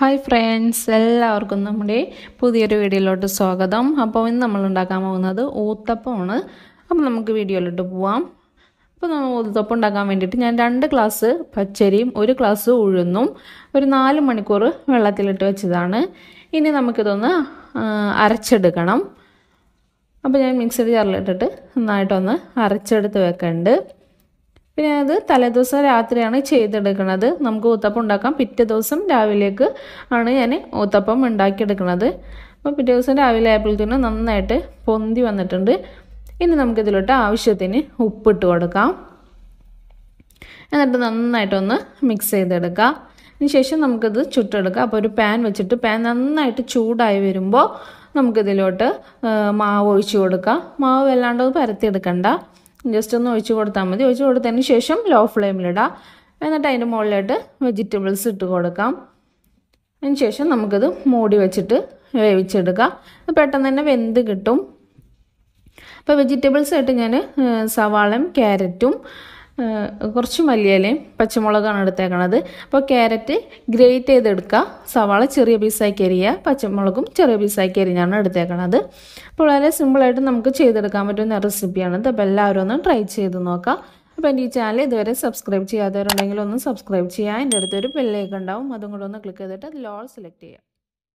hi friends എല്ലാവർക്കും നമ്മുടെ പുതിയൊരു വീഡിയോയിലോട്ട് സ്വാഗതം അപ്പോൾ ഇന്ന് നമ്മൾ ഉണ്ടാക്കാൻ പോകുന്നത് ഊത്തപ്പമാണ് അപ്പോൾ നമുക്ക് വീഡിയോയിലോട്ട് പോവാം അപ്പോൾ നമ്മൾ ഊത്തപ്പം ഉണ്ടാക്കാൻ വേണ്ടിയിട്ട് ഞാൻ രണ്ട് ഗ്ലാസ് പച്ചരിയും ഒരു ഗ്ലാസ് ഉഴുന്നും ഒരു നാല് മണിക്കൂർ വെള്ളത്തിലിട്ട് വെച്ചതാണ് ഇനി നമുക്കിതൊന്ന് അരച്ചെടുക്കണം അപ്പോൾ ഞാൻ മിക്സഡ് ജാറിലിട്ടിട്ട് നന്നായിട്ടൊന്ന് അരച്ചെടുത്ത് വെക്കുന്നുണ്ട് പിന്നെ അത് തലേദിവസം രാത്രിയാണ് ചെയ്തെടുക്കുന്നത് നമുക്ക് ഊത്തപ്പം ഉണ്ടാക്കാം പിറ്റേ ദിവസം രാവിലേക്ക് ആണ് ഞാൻ ഊത്തപ്പം ഉണ്ടാക്കിയെടുക്കുന്നത് അപ്പോൾ പിറ്റേ ദിവസം രാവിലെ ആയപ്പോഴത്തേനും നന്നായിട്ട് പൊന്തി വന്നിട്ടുണ്ട് ഇനി നമുക്കിതിലോട്ട് ആവശ്യത്തിന് ഉപ്പിട്ട് കൊടുക്കാം എന്നിട്ട് നന്നായിട്ടൊന്ന് മിക്സ് ചെയ്തെടുക്കാം ശേഷം നമുക്കത് ചുട്ടെടുക്കാം അപ്പോൾ ഒരു പാൻ വെച്ചിട്ട് പാൻ നന്നായിട്ട് ചൂടായി വരുമ്പോൾ നമുക്കിതിലോട്ട് മാവ് ഒഴിച്ചു കൊടുക്കാം മാവ് വല്ലാണ്ട് പരത്തിയെടുക്കണ്ട ജസ്റ്റ് ഒന്ന് ഒഴിച്ച് കൊടുത്താൽ മതി ഒഴിച്ച് കൊടുത്തതിന് ശേഷം ലോ ഫ്ലെയിമിലിടാം എന്നിട്ട് അതിൻ്റെ മുകളിലായിട്ട് വെജിറ്റബിൾസ് ഇട്ട് കൊടുക്കാം അതിന് ശേഷം നമുക്കിത് മൂടി വെച്ചിട്ട് വേവിച്ചെടുക്കാം പെട്ടെന്ന് തന്നെ വെന്ത് കിട്ടും അപ്പോൾ വെജിറ്റബിൾസ് ആയിട്ട് ഞാൻ സവാളയും ക്യാരറ്റും കുറച്ച് മല്ലിയിലയും പച്ചമുളകാണ് എടുത്തേക്കണത് അപ്പോൾ ക്യാരറ്റ് ഗ്രേറ്റ് ചെയ്തെടുക്കുക സവാള ചെറിയ പീസാക്കി അരിയുക പച്ചമുളകും ചെറിയ പീസാക്കി അരിഞ്ഞാണ് എടുത്തേക്കണത് അപ്പോൾ വളരെ സിമ്പിളായിട്ട് നമുക്ക് ചെയ്തെടുക്കാൻ പറ്റുന്ന റെസിപ്പിയാണിത് അപ്പോൾ എല്ലാവരും ഒന്ന് ട്രൈ ചെയ്ത് നോക്കാം അപ്പോൾ എൻ്റെ ഈ ചാനൽ ഇതുവരെ സബ്സ്ക്രൈബ് ചെയ്യാത്തവരുണ്ടെങ്കിൽ ഒന്ന് സബ്സ്ക്രൈബ് ചെയ്യുക എൻ്റെ അടുത്തൊരു ബെല്ലേക്ക് ഉണ്ടാവും അതും കൂടെ ഒന്ന് ക്ലിക്ക് ചെയ്തിട്ട് അതിൽ ഓൾ സെലക്ട് ചെയ്യുക